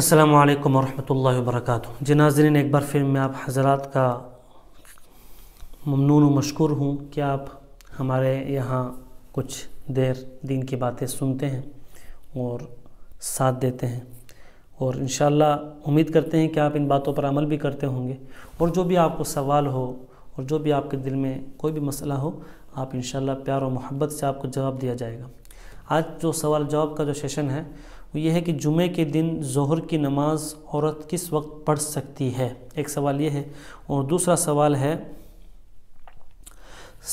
असलकम वरह वरहमतुल्लाहि वबरकातुहू जी नाजरीन एक बार फिर मैं आप हजरात का ममनून मशहूर हूँ कि आप हमारे यहाँ कुछ देर दिन की बातें सुनते हैं और साथ देते हैं और इन उम्मीद करते हैं कि आप इन बातों पर अमल भी करते होंगे और जो भी आपको सवाल हो और जो भी आपके दिल में कोई भी मसला हो आप इन प्यार और मोहब्बत से आपको जवाब दिया जाएगा आज जो सवाल जवाब का जो सेशन है वो ये है कि जुमे के दिन जहर की नमाज़ औरत किस वक्त पढ़ सकती है एक सवाल ये है और दूसरा सवाल है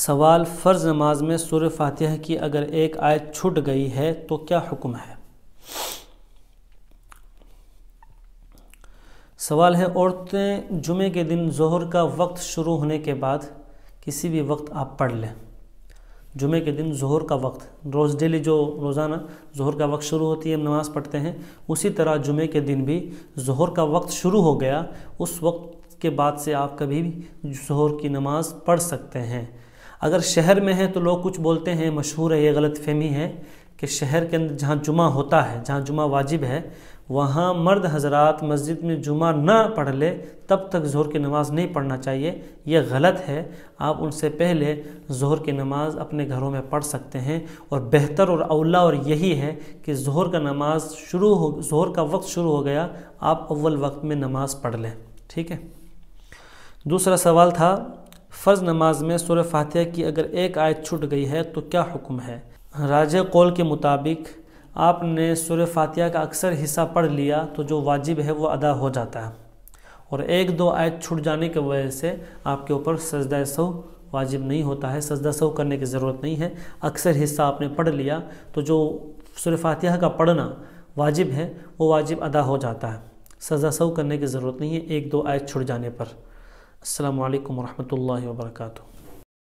सवाल फ़र्ज़ नमाज में सूर्य फातह की अगर एक आयत छूट गई है तो क्या हुक्म है सवाल है औरतें जुमे के दिन जहर का वक्त शुरू होने के बाद किसी भी वक्त आप पढ़ लें जुमे के दिन जहर का वक्त रोज़ डेली जो रोज़ाना जहर का वक्त शुरू होती है हम नमाज़ पढ़ते हैं उसी तरह जुमे के दिन भी जहर का वक्त शुरू हो गया उस वक्त के बाद से आप कभी भी जहर की नमाज़ पढ़ सकते हैं अगर शहर में हैं तो लोग कुछ बोलते हैं मशहूर है ये गलत फहमी है कि शहर के अंदर जहाँ जुमा होता है जहाँ जुमा वाजिब है वहाँ मर्द हजरात मस्जिद में जुमा ना पढ़ ले तब तक जहर की नमाज़ नहीं पढ़ना चाहिए यह गलत है आप उनसे पहले जहर की नमाज़ अपने घरों में पढ़ सकते हैं और बेहतर और अवला और यही है कि जहर का नमाज शुरू हो जोर का वक्त शुरू हो गया आप अव्वल वक्त में नमाज़ पढ़ लें ठीक है दूसरा सवाल था फ़र्ज़ नमाज में सूर्य फातिहा की अगर एक आयत छूट गई है तो क्या हुक्म है राजे कौल के मुताबिक आपने सूर्य फातिया का अक्सर हिस्सा पढ़ लिया तो जो वाजिब है वो अदा हो जाता है और एक दो आयत छूट जाने की वजह से आपके ऊपर सजदा सौ वाजिब नहीं होता है सजदा सौ करने की ज़रूरत नहीं है अक्सर हिस्सा आपने पढ़ लिया तो जो सूर्य फातिहा का पढ़ना वाजिब है वो वाजिब अदा हो जाता है सजदा सौ करने की ज़रूरत नहीं है एक दो आयत छुट जाने पर अल्लाम वरहमल वर्का